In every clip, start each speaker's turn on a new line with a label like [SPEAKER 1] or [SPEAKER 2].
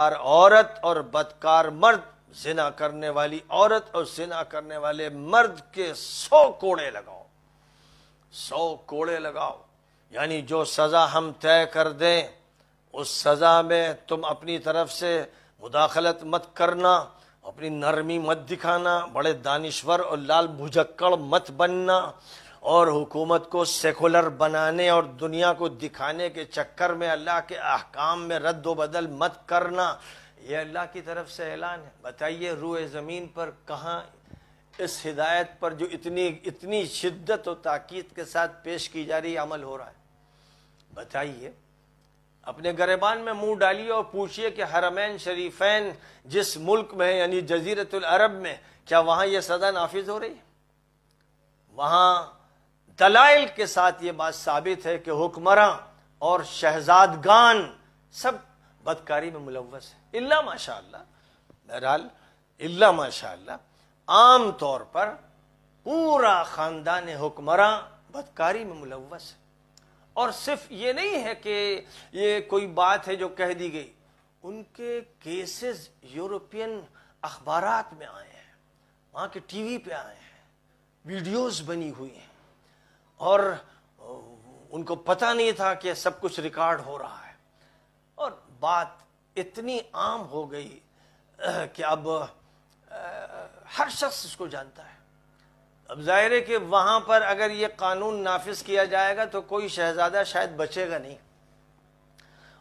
[SPEAKER 1] बदकार औरत और बदकार मर्द जिना करने वाली औरत और जिना करने वाले मर्द के सौ कोड़े लगाओ सौ कोड़े लगाओ यानी जो सज़ा हम तय कर दें उस सज़ा में तुम अपनी तरफ से मुदाखलत मत करना अपनी नरमी मत दिखाना बड़े दानश्वर और लाल भुजक्कड़ मत बनना और हुकूमत को सेकुलर बनाने और दुनिया को दिखाने के चक्कर में अल्लाह के अहकाम में रद्द बदल मत करना ये अल्लाह की तरफ से ऐलान है बताइए रूए ज़मीन पर कहाँ इस हिदायत पर जो इतनी इतनी शिद्दत और ताकीद के साथ पेश की जा रही अमल हो रहा है बताइए अपने गरेबान में मुंह डालिए और पूछिए कि हरमैन शरीफैन जिस मुल्क में यानी जजीरतुल अरब में क्या वहाँ यह सदा नाफिज हो रही है वहाँ दलाइल के साथ ये बात साबित है कि हुक्मर और शहजादगान सब बदकारी में मुलवस है इल्ला माशा बहरहाल इल्ला माशा आम तौर पर पूरा खानदान हुक्मर बदकारी में मुलवस है और सिर्फ ये नहीं है कि ये कोई बात है जो कह दी गई उनके केसेस यूरोपियन अखबार में आए हैं वहाँ के टीवी पे आए हैं वीडियोस बनी हुई हैं और उनको पता नहीं था कि सब कुछ रिकॉर्ड हो रहा है और बात इतनी आम हो गई कि अब हर शख्स इसको जानता है अब जाहिर है कि वहाँ पर अगर ये कानून नाफिज किया जाएगा तो कोई शहजादा शायद बचेगा नहीं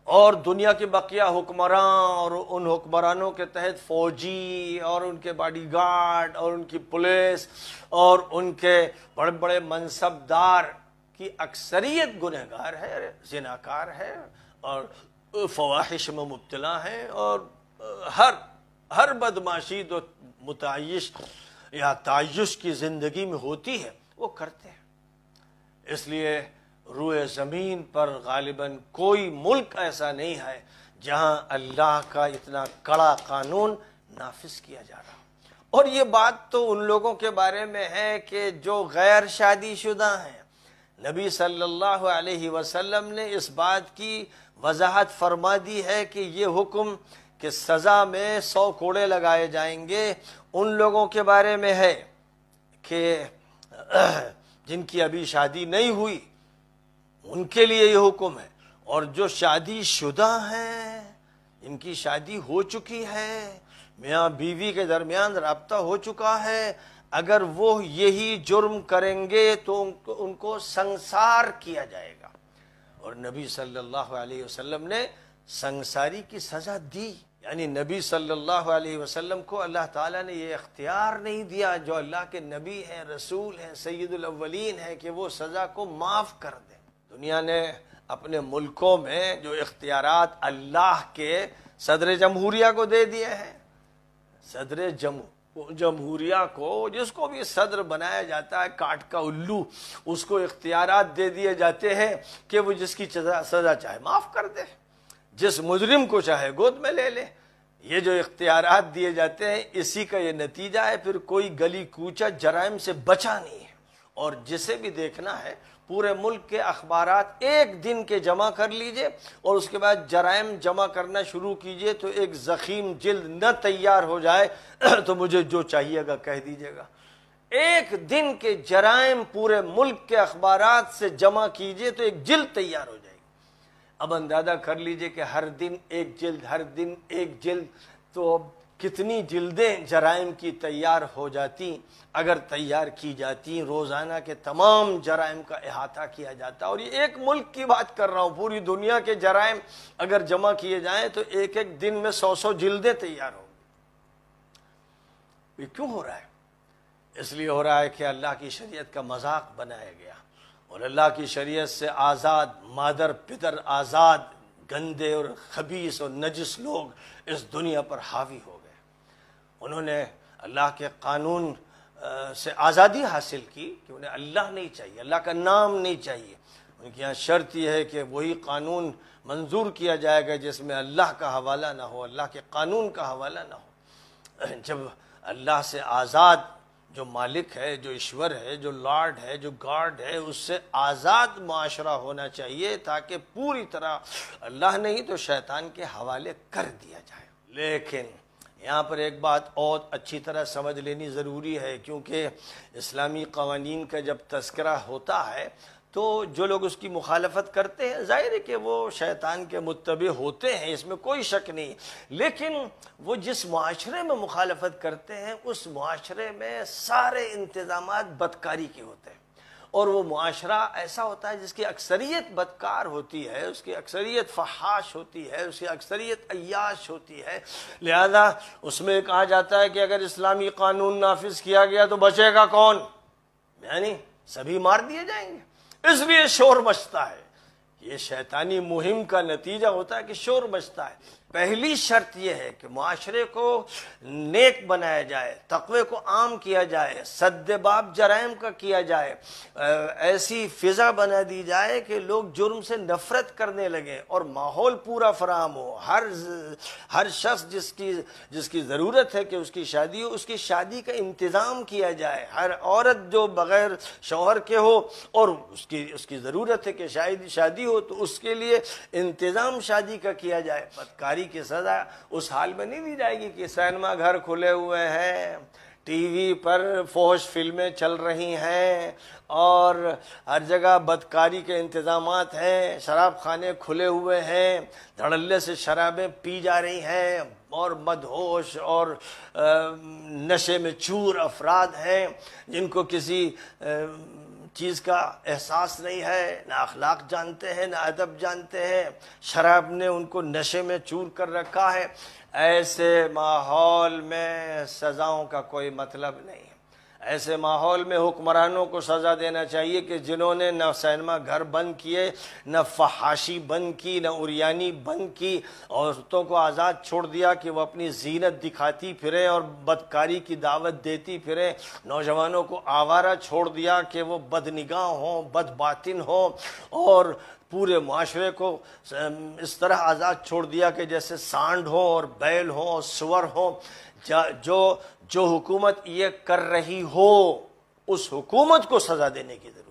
[SPEAKER 1] और दुनिया के बकिया हुक्मरान और उन हुक्मरानों के तहत फौजी और उनके बॉडीगार्ड और उनकी पुलिस और उनके बड़े बड़े मनसबदार की अक्सरियत गुनहगार है जिनाकार है और फवाहिश में मुबतला है और हर हर बदमाशी जो मुतश या तायुश की ज़िंदगी में होती है वो करते हैं इसलिए रूए ज़मीन पर गालिबा कोई मुल्क ऐसा नहीं है जहां अल्लाह का इतना कड़ा कानून नाफिज किया जा रहा और ये बात तो उन लोगों के बारे में है कि जो गैर शादीशुदा हैं नबी सल्लल्लाहु अलैहि वसल्लम ने इस बात की वजाहत फरमा दी है कि ये हुक्म कि सज़ा में सौ कोड़े लगाए जाएंगे उन लोगों के बारे में है कि जिनकी अभी शादी नहीं हुई उनके लिए ये हुक्म है और जो शादी शुदा है इनकी शादी हो चुकी है मियाँ बीवी के दरमियान रबता हो चुका है अगर वो यही जुर्म करेंगे तो उनको, उनको संसार किया जाएगा और नबी सल्लल्लाहु अलैहि वसल्लम ने संसारी की सजा दी यानी नबी सल्लल्लाहु अलैहि वसल्लम को अल्लाह ताला ने ये इख्तियार नहीं दिया जो अल्लाह के नबी हैं रसूल हैं सैदुलवलिन हैं कि वो सज़ा को माफ़ कर दें दुनिया ने अपने मुल्कों में जो इख्तियार अल्लाह के सदर जमहूरिया को दे दिए हैं सदर जम जमहूरिया को जिसको भी सदर बनाया जाता है काट का उल्लू उसको इख्तियार दे दिए जाते हैं कि वो जिसकी सजा चाहे माफ़ कर दे जिस मुजरिम को चाहे गोद में ले ले ये जो इख्तियार दिए जाते हैं इसी का ये नतीजा है फिर कोई गली कूचा जराइम से बचा नहीं है और जिसे भी देखना है पूरे मुल्क के अखबार एक दिन के जमा कर लीजिए और उसके बाद जराइम जमा करना शुरू कीजिए तो एक ज़ख़ीम जल्द न तैयार हो जाए तो मुझे जो चाहिएगा कह दीजिएगा एक दिन के जराइम पूरे मुल्क के अखबार से जमा कीजिए तो एक जिल्द तैयार हो जाएगी अब अंदाज़ा कर लीजिए कि हर दिन एक जल्द हर दिन एक जिल्द तो कितनी जल्दें जराइम की तैयार हो जाती अगर तैयार की जाती रोज़ाना के तमाम जराइम का अहाता किया जाता और ये एक मुल्क की बात कर रहा हूँ पूरी दुनिया के जराइम अगर जमा किए जाएं तो एक एक दिन में सौ सौ जल्दें तैयार होंगी ये क्यों हो रहा है इसलिए हो रहा है कि अल्लाह की शरीयत का मजाक बनाया गया और अल्लाह की शरीयत से आज़ाद मादर पितर आज़ाद गंदे और खबीस और नजस लोग इस दुनिया पर हावी हो उन्होंने अल्लाह के कानून से आज़ादी हासिल की कि उन्हें अल्लाह नहीं चाहिए अल्लाह का नाम नहीं चाहिए उनके यहाँ शर्त यह है कि वही कानून मंजूर किया जाएगा जिसमें अल्लाह का हवाला ना हो अल्लाह के कानून का हवाला ना हो जब अल्लाह से आज़ाद जो मालिक है जो ईश्वर है जो लॉर्ड है जो गार्ड है उससे आज़ाद माशरा होना चाहिए ताकि पूरी तरह अल्लाह नहीं तो शैतान के हवाले कर दिया जाए लेकिन यहाँ पर एक बात और अच्छी तरह समझ लेनी ज़रूरी है क्योंकि इस्लामी कवानीन का जब तस्करा होता है तो जो लोग उसकी मुखालफत करते हैं जाहिर है कि वो शैतान के मुतब होते हैं इसमें कोई शक नहीं लेकिन वो जिस माशरे में मुखालफत करते हैं उस माशरे में सारे इंतज़ाम बदकारी के होते हैं और वो मुआरा ऐसा होता है जिसकी अक्सरियत बदकार होती है उसकी अक्सरियत फहाश होती है उसकी अक्सरियत अयाश होती है लिहाजा उसमें कहा जाता है कि अगर इस्लामी कानून नाफिज किया गया तो बचेगा कौन यानी सभी मार दिए जाएंगे इसलिए शोर मचता है ये शैतानी मुहिम का नतीजा होता है कि शोर मचता है पहली शर्त यह है कि माशरे को नेक बनाया जाए तकवे को आम किया जाए सद्देबाब जराइम का किया जाए ऐसी फ़िज़ा बना दी जाए कि लोग जुर्म से नफरत करने लगें और माहौल पूरा फराम हो हर हर शख्स जिसकी जिसकी ज़रूरत है कि उसकी शादी हो उसकी शादी का इंतज़ाम किया जाए हर औरत जो बग़ैर शोहर के हो और उसकी उसकी ज़रूरत है कि शायद शादी हो तो उसके लिए इंतज़ाम शादी का किया जाए बदकारी गिरफ्तारी की सजा उस हाल में नहीं दी जाएगी कि सैनमा घर खुले हुए हैं टीवी पर फोश फिल्में चल रही हैं और हर जगह बदकारी के इंतजाम हैं शराब खाने खुले हुए हैं धड़ल्ले से शराबें पी जा रही हैं और मदहोश और नशे में चूर अफराद हैं जिनको किसी चीज़ का एहसास नहीं है ना अखलाक जानते हैं ना अदब जानते हैं शराब ने उनको नशे में चूर कर रखा है ऐसे माहौल में सज़ाओं का कोई मतलब नहीं ऐसे माहौल में हुक्मरानों को सज़ा देना चाहिए कि जिन्होंने न सैनमा घर बंद किए न फहाशी बंद की न उरियानी बंद की औरतों को आज़ाद छोड़ दिया कि वह अपनी जीनत दिखाती फिरें और बदकारी की दावत देती फिरें नौजवानों को आवारा छोड़ दिया कि वो बदनिगाह हों बदबातिन हों और पूरे माशरे को इस तरह आज़ाद छोड़ दिया कि जैसे सांड हो और बैल हो और सुअर हो जो जो हुकूमत ये कर रही हो उस हुकूमत को सज़ा देने की ज़रूरत